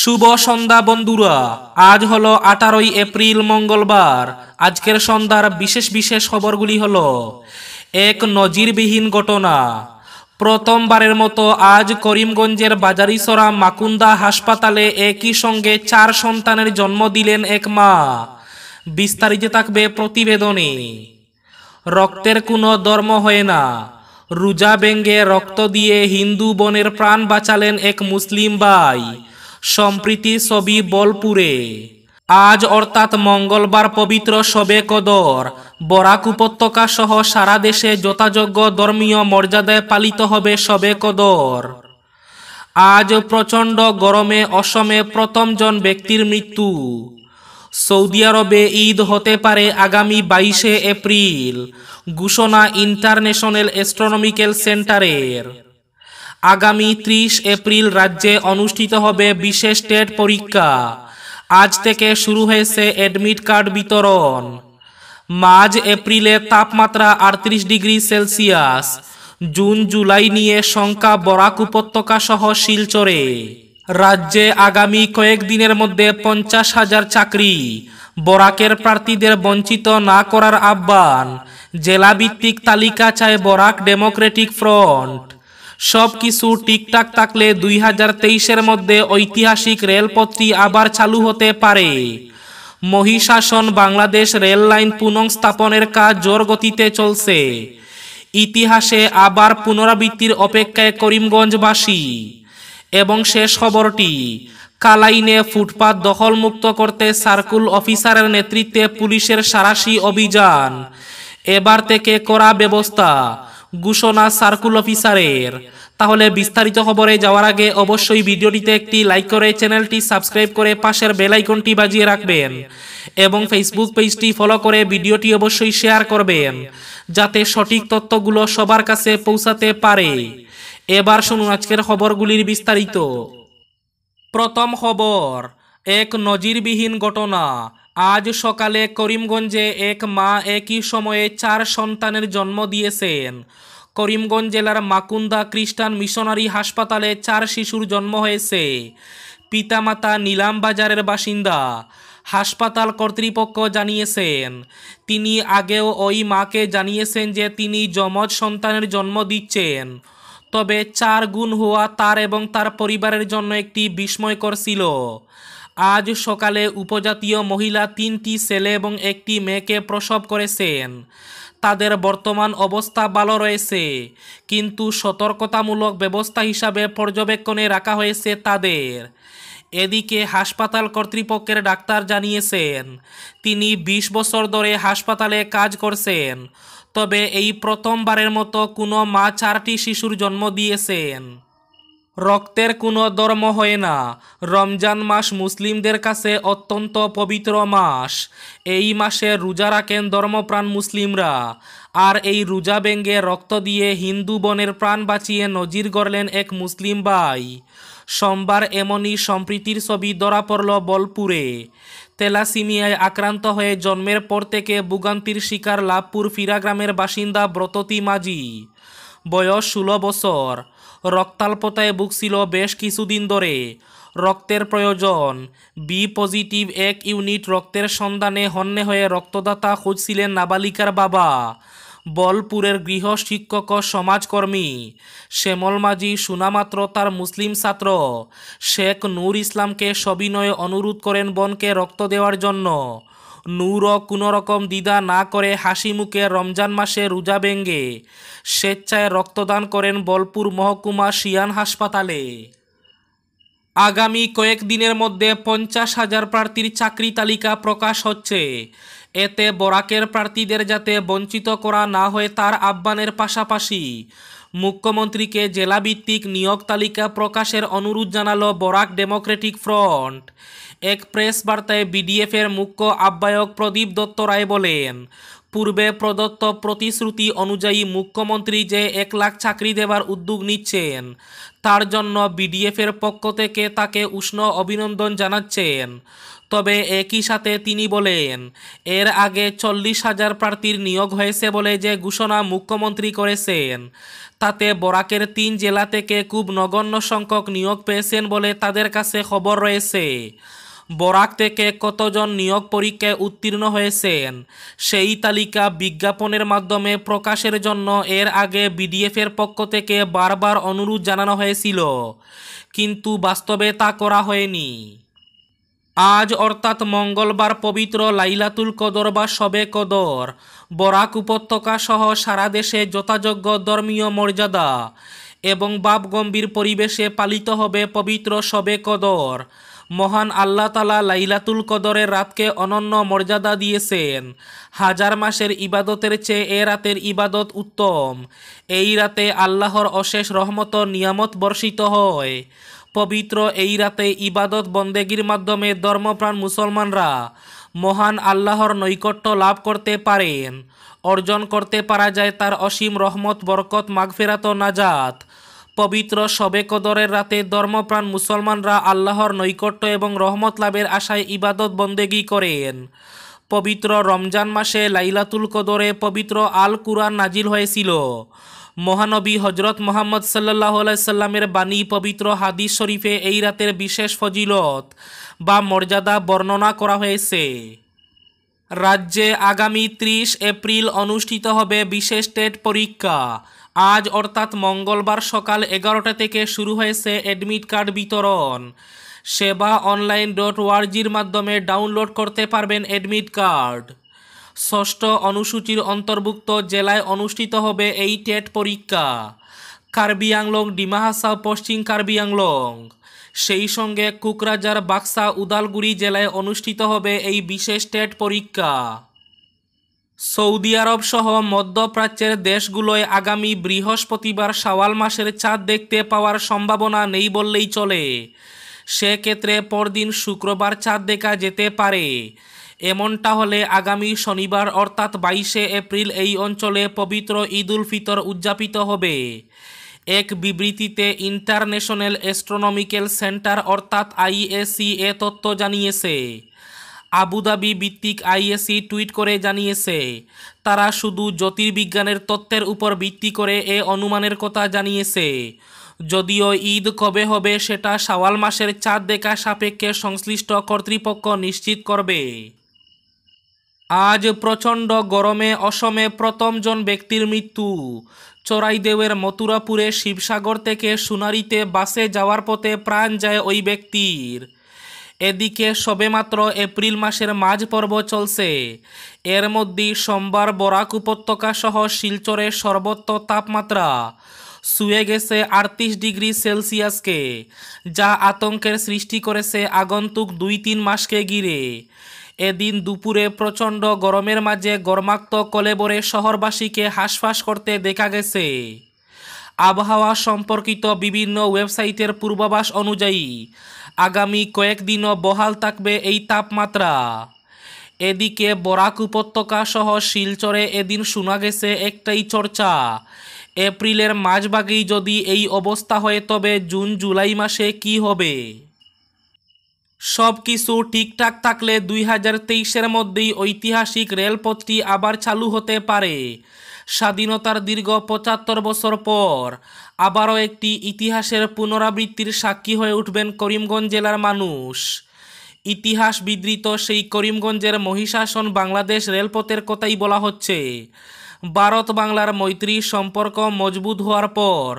শুভ সন্ধ্যা বন্ধুরা আজ হলো আঠারোই এপ্রিল মঙ্গলবার আজকের সন্ধ্যার বিশেষ বিশেষ খবরগুলি হল এক নজিরবিহীন ঘটনা প্রথমবারের মতো আজ করিমগঞ্জের বাজারিসরা মাকুন্দা হাসপাতালে একই সঙ্গে চার সন্তানের জন্ম দিলেন এক মা বিস্তারিত থাকবে প্রতিবেদনে রক্তের কোনো ধর্ম হয় না রোজা ব্যঙ্গে রক্ত দিয়ে হিন্দু বনের প্রাণ বাঁচালেন এক মুসলিম ভাই সম্প্রীতি ছবি বলপুরে আজ অর্থাৎ মঙ্গলবার পবিত্র শবে কদর বরাক উপত্যকা সহ সারা দেশে যথাযোগ্য ধর্মীয় মর্যাদায় পালিত হবে শবে কদর আজ প্রচণ্ড গরমে অসমে প্রথমজন ব্যক্তির মৃত্যু সৌদি আরবে ঈদ হতে পারে আগামী বাইশে এপ্রিল ঘোষণা ইন্টারন্যাশনাল অ্যাস্ট্রোনমিক্যাল সেন্টারের আগামী ত্রিশ এপ্রিল রাজ্যে অনুষ্ঠিত হবে বিশেষ টেট পরীক্ষা আজ থেকে শুরু হয়েছে অ্যাডমিট কার্ড বিতরণ মাঝ এপ্রিলে তাপমাত্রা আটত্রিশ ডিগ্রি সেলসিয়াস জুন জুলাই নিয়ে শঙ্কা বরাক উপত্যকা সহ শিলচরে রাজ্যে আগামী কয়েকদিনের মধ্যে পঞ্চাশ হাজার চাকরি বরাকের প্রার্থীদের বঞ্চিত না করার আহ্বান জেলাভিত্তিক তালিকা চায় বরাক ডেমোক্রেটিক ফ্রন্ট সব কিছু ঠিকঠাক থাকলে দুই হাজার তেইশের মধ্যে ঐতিহাসিক রেলপথটি আবার চালু হতে পারে মহিষাসন বাংলাদেশ রেল লাইন পুনঃস্থাপনের কাজ জোর গতিতে চলছে ইতিহাসে আবার পুনরাবৃত্তির অপেক্ষায় করিমগঞ্জবাসী এবং শেষ খবরটি কালাইনে ফুটপাত দখলমুক্ত করতে সার্কুল অফিসারের নেতৃত্বে পুলিশের সারাশি অভিযান এবার থেকে করা ব্যবস্থা ঘোষণা সার্কুল অফিসারের তাহলে বিস্তারিত খবরে যাওয়ার আগে অবশ্যই ভিডিওটিতে একটি লাইক করে চ্যানেলটি সাবস্ক্রাইব করে পাশের বেলাইকনটি বাজিয়ে রাখবেন এবং ফেসবুক পেজটি ফলো করে ভিডিওটি অবশ্যই শেয়ার করবেন যাতে সঠিক তথ্যগুলো সবার কাছে পৌঁছাতে পারে এবার শুনুন আজকের খবরগুলির বিস্তারিত প্রথম খবর এক নজিরবিহীন ঘটনা আজ সকালে করিমগঞ্জে এক মা একই সময়ে চার সন্তানের জন্ম দিয়েছেন করিমগঞ্জ জেলার মাকুন্দা খ্রিস্টান মিশনারি হাসপাতালে চার শিশুর জন্ম হয়েছে পিতামাতা নীলাম বাজারের বাসিন্দা হাসপাতাল কর্তৃপক্ষ জানিয়েছেন তিনি আগেও ওই মাকে জানিয়েছেন যে তিনি যমজ সন্তানের জন্ম দিচ্ছেন তবে চার গুণ হওয়া তার এবং তার পরিবারের জন্য একটি বিস্ময়কর ছিল আজ সকালে উপজাতীয় মহিলা তিনটি ছেলে এবং একটি মেয়েকে প্রসব করেছেন তাদের বর্তমান অবস্থা ভালো রয়েছে কিন্তু সতর্কতামূলক ব্যবস্থা হিসাবে পর্যবেক্ষণে রাখা হয়েছে তাদের এদিকে হাসপাতাল কর্তৃপক্ষের ডাক্তার জানিয়েছেন তিনি ২০ বছর ধরে হাসপাতালে কাজ করছেন তবে এই প্রথমবারের মতো কোনো মা চারটি শিশুর জন্ম দিয়েছেন রক্তের কোনো ধর্ম হয় না রমজান মাস মুসলিমদের কাছে অত্যন্ত পবিত্র মাস এই মাসে রোজা রাখেন ধর্মপ্রাণ মুসলিমরা আর এই রোজা ব্যঙ্গে রক্ত দিয়ে হিন্দু বনের প্রাণ বাঁচিয়ে নজির গড়লেন এক মুসলিম ভাই সোমবার এমনই সম্প্রীতির ছবি ধরা পড়ল বলপুরে তেলাসিমিয়ায় আক্রান্ত হয়ে জন্মের পর থেকে বুগান্তির শিকার লাভপুর ফিরা গ্রামের বাসিন্দা ব্রততি মাঝি বয়স ষোলো বছর রক্তাল্পতায় ভুগছিল বেশ কিছুদিন ধরে রক্তের প্রয়োজন বি পজিটিভ এক ইউনিট রক্তের সন্ধানে হন্যে হয়ে রক্তদাতা খুঁজছিলেন নাবালিকার বাবা বলপুরের গৃহ শিক্ষক সমাজকর্মী শ্যামল মাঝি সুনামাত্র তার মুসলিম ছাত্র শেখ নূর ইসলামকে সবিনয়ে অনুরোধ করেন বনকে রক্ত দেওয়ার জন্য নূর কোনোরকম দ্বিধা না করে হাসি মুখে রমজান মাসে রোজা ভেঙ্গে স্বেচ্ছায় রক্তদান করেন বলপুর মহকুমা শিয়ান হাসপাতালে আগামী কয়েক দিনের মধ্যে পঞ্চাশ হাজার প্রার্থীর চাকরি তালিকা প্রকাশ হচ্ছে এতে বরাকের প্রার্থীদের যাতে বঞ্চিত করা না হয়ে তার আহ্বানের পাশাপাশি মুখ্যমন্ত্রীকে জেলাভিত্তিক নিয়োগ তালিকা প্রকাশের অনুরোধ জানাল বরাক ডেমোক্রেটিক ফ্রন্ট এক প্রেস বার্তায় বিডিএফের মুখ্য আহ্বায়ক প্রদীপ দত্ত রায় বলেন পূর্বে প্রদত্ত প্রতিশ্রুতি অনুযায়ী মুখ্যমন্ত্রী যে এক লাখ চাকরি দেবার উদ্যোগ নিচ্ছেন তার জন্য বিডিএফের পক্ষ থেকে তাকে উষ্ণ অভিনন্দন জানাচ্ছেন তবে একই সাথে তিনি বলেন এর আগে চল্লিশ হাজার প্রার্থীর নিয়োগ হয়েছে বলে যে ঘোষণা মুখ্যমন্ত্রী করেছেন তাতে বরাকের তিন জেলা থেকে খুব নগণ্য সংখ্যক নিয়োগ পেয়েছেন বলে তাদের কাছে খবর রয়েছে বরাক থেকে কতজন নিয়োগ পরীক্ষায় উত্তীর্ণ হয়েছেন সেই তালিকা বিজ্ঞাপনের মাধ্যমে প্রকাশের জন্য এর আগে বিডিএফের পক্ষ থেকে বারবার অনুরোধ জানানো হয়েছিল কিন্তু বাস্তবে তা করা হয়নি আজ অর্থাৎ মঙ্গলবার পবিত্র লাইলাতুল কদর বা সবে কদর বরাক উপত্যকা সহ সারা দেশে যথাযোগ্য ধর্মীয় মর্যাদা এবং বাপ গম্ভীর পরিবেশে পালিত হবে পবিত্র সবে কদর মহান আল্লাহ তালা লাইলাতুল কদরের রাতকে অনন্য মর্যাদা দিয়েছেন হাজার মাসের ইবাদতের চেয়ে এ রাতের ইবাদত উত্তম এই রাতে আল্লাহর অশেষ রহমত নিয়ামত বর্ষিত হয় পবিত্র এই রাতে ইবাদত বন্দেগীর মাধ্যমে ধর্মপ্রাণ মুসলমানরা মহান আল্লাহর নৈকট্য লাভ করতে পারেন অর্জন করতে পারা যায় তার অসীম রহমত বরকত মাগফেরাত নাজাত পবিত্র সবে কদরের রাতে ধর্মপ্রাণ মুসলমানরা আল্লাহর নৈকট্য এবং রহমত লাভের আশায় ইবাদত বন্দেগী করেন পবিত্র রমজান মাসে লাইলাতুল কদরে পবিত্র আল কুরআন নাজিল হয়েছিল মহানবী হজরত মোহাম্মদ সাল্লাহ সাল্লামের বাণী পবিত্র হাদিস শরীফে এই রাতের বিশেষ ফজিলত বা মর্যাদা বর্ণনা করা হয়েছে রাজ্যে আগামী ত্রিশ এপ্রিল অনুষ্ঠিত হবে বিশেষ টেট পরীক্ষা আজ অর্থাৎ মঙ্গলবার সকাল এগারোটা থেকে শুরু হয়েছে অ্যাডমিট কার্ড বিতরণ সেবা অনলাইন ডট ওয়ার্জির মাধ্যমে ডাউনলোড করতে পারবেন অ্যাডমিট কার্ড ষষ্ঠ অনুসূচির অন্তর্ভুক্ত জেলায় অনুষ্ঠিত হবে এই টেট পরীক্ষা কার্বি আংলং ডিমাহাসা পশ্চিম কার্বি আংলং সেই সঙ্গে কুকরাজার বাক্সা উদালগুড়ি জেলায় অনুষ্ঠিত হবে এই বিশেষ টেট পরীক্ষা সৌদি আরব সহ মধ্যপ্রাচ্যের দেশগুলোয় আগামী বৃহস্পতিবার শাওয়াল মাসের চাঁদ দেখতে পাওয়ার সম্ভাবনা নেই বললেই চলে সেক্ষেত্রে পরদিন শুক্রবার চাঁদ দেখা যেতে পারে এমনটা হলে আগামী শনিবার অর্থাৎ বাইশে এপ্রিল এই অঞ্চলে পবিত্র ঈদ উল ফিতর উদযাপিত হবে এক বিবৃতিতে ইন্টারন্যাশনাল অ্যাস্ট্রোনমিক্যাল সেন্টার অর্থাৎ আইএসি এ তথ্য জানিয়েছে আবুধাবি ভিত্তিক আইএসি টুইট করে জানিয়েছে তারা শুধু জ্যোতির্বিজ্ঞানের তত্ত্বের উপর ভিত্তি করে এ অনুমানের কথা জানিয়েছে যদিও ঈদ কবে হবে সেটা শাওয়াল মাসের চাঁদ দেখা সাপেক্ষে সংশ্লিষ্ট কর্তৃপক্ষ নিশ্চিত করবে আজ প্রচণ্ড গরমে অসমে প্রথমজন ব্যক্তির মৃত্যু চোরাইদেওয়ের মথুরাপুরে শিবসাগর থেকে সোনারিতে বাসে যাওয়ার পথে প্রাণ যায় ওই ব্যক্তির এদিকে সবেমাত্র এপ্রিল মাসের মাঝ পর্ব চলছে এর মধ্যেই সোমবার বরাক উপত্যকা সহ শিলচরের সর্বোচ্চ তাপমাত্রা শুয়ে গেছে আটত্রিশ ডিগ্রি সেলসিয়াসকে যা আতঙ্কের সৃষ্টি করেছে আগন্তুক দুই তিন মাসকে ঘিরে এদিন দুপুরে প্রচণ্ড গরমের মাঝে গরমাক্ত কলেবরে শহরবাসীকে হাঁসফাঁস করতে দেখা গেছে আবহাওয়া সম্পর্কিত বিভিন্ন ওয়েবসাইটের পূর্বাভাস অনুযায়ী আগামী কয়েকদিনও বহাল থাকবে এই তাপমাত্রা এদিকে বরাক উপত্যকা সহ শিলচরে এদিন শোনা গেছে একটাই চর্চা এপ্রিলের মাঝভাগেই যদি এই অবস্থা হয় তবে জুন জুলাই মাসে কি হবে সব কিছু ঠিকঠাক থাকলে দুই হাজার তেইশের মধ্যেই ঐতিহাসিক রেলপথটি আবার চালু হতে পারে স্বাধীনতার দীর্ঘ পঁচাত্তর বছর পর আবারও একটি ইতিহাসের পুনরাবৃত্তির সাক্ষী হয়ে উঠবেন করিমগঞ্জ জেলার মানুষ ইতিহাস বিদৃত সেই করিমগঞ্জের মহিষাসন বাংলাদেশ রেলপথের কথাই বলা হচ্ছে ভারত বাংলার মৈত্রী সম্পর্ক মজবুত হওয়ার পর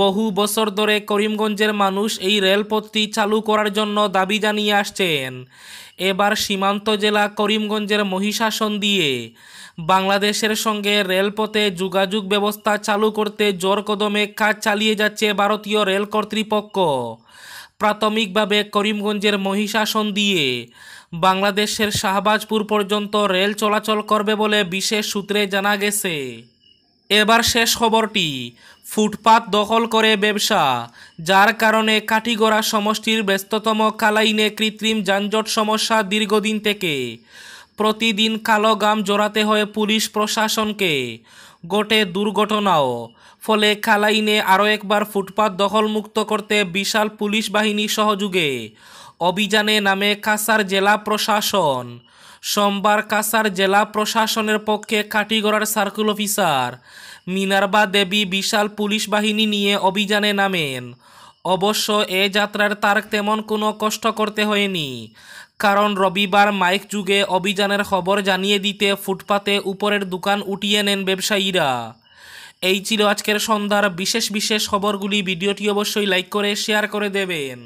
বহু বছর ধরে করিমগঞ্জের মানুষ এই রেলপথটি চালু করার জন্য দাবি জানিয়ে আসছেন এবার সীমান্ত জেলা করিমগঞ্জের মহিষাসন দিয়ে বাংলাদেশের সঙ্গে রেলপথে যোগাযোগ ব্যবস্থা চালু করতে জোর কদমে কাজ চালিয়ে যাচ্ছে ভারতীয় রেল কর্তৃপক্ষ প্রাথমিকভাবে করিমগঞ্জের মহিষাসন দিয়ে বাংলাদেশের শাহবাজপুর পর্যন্ত রেল চলাচল করবে বলে বিশেষ সূত্রে জানা গেছে এবার শেষ খবরটি ফুটপাথ দখল করে ব্যবসা যার কারণে কাঠিগড়া সমষ্টির ব্যস্ততম কালাইনে কৃত্রিম যানজট সমস্যা দীর্ঘদিন থেকে প্রতিদিন কালো গাম জড়াতে হয় পুলিশ প্রশাসনকে ঘটে দুর্ঘটনাও ফলে খালাইনে আরও একবার ফুটপাত দখলমুক্ত করতে বিশাল পুলিশ বাহিনী সহযোগে অভিযানে নামে কাসার জেলা প্রশাসন সোমবার কাসার জেলা প্রশাসনের পক্ষে কাটিগড়ার সার্কুল অফিসার মিনারবা দেবী বিশাল পুলিশ বাহিনী নিয়ে অভিযানে নামেন অবশ্য এ যাত্রার তার তেমন কোনো কষ্ট করতে হয়নি কারণ রবিবার মাইক যুগে অভিযানের খবর জানিয়ে দিতে ফুটপাতে উপরের দোকান উঠিয়ে নেন ব্যবসায়ীরা এই ছিল আজকের সন্ধ্যার বিশেষ বিশেষ খবরগুলি ভিডিওটি অবশ্যই লাইক করে শেয়ার করে দেবেন